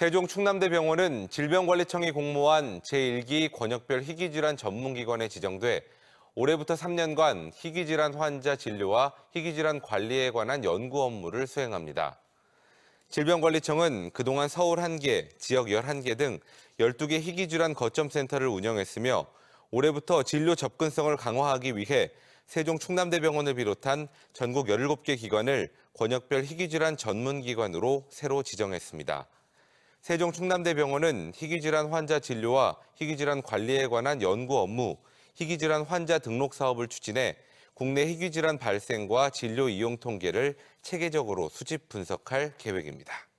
세종 충남대병원은 질병관리청이 공모한 제1기 권역별 희귀질환 전문기관에 지정돼 올해부터 3년간 희귀질환 환자 진료와 희귀질환 관리에 관한 연구 업무를 수행합니다. 질병관리청은 그동안 서울 1개, 지역 11개 등 12개 희귀질환 거점센터를 운영했으며 올해부터 진료 접근성을 강화하기 위해 세종 충남대병원을 비롯한 전국 17개 기관을 권역별 희귀질환 전문기관으로 새로 지정했습니다. 세종 충남대병원은 희귀질환 환자 진료와 희귀질환 관리에 관한 연구 업무, 희귀질환 환자 등록 사업을 추진해 국내 희귀질환 발생과 진료 이용 통계를 체계적으로 수집 분석할 계획입니다.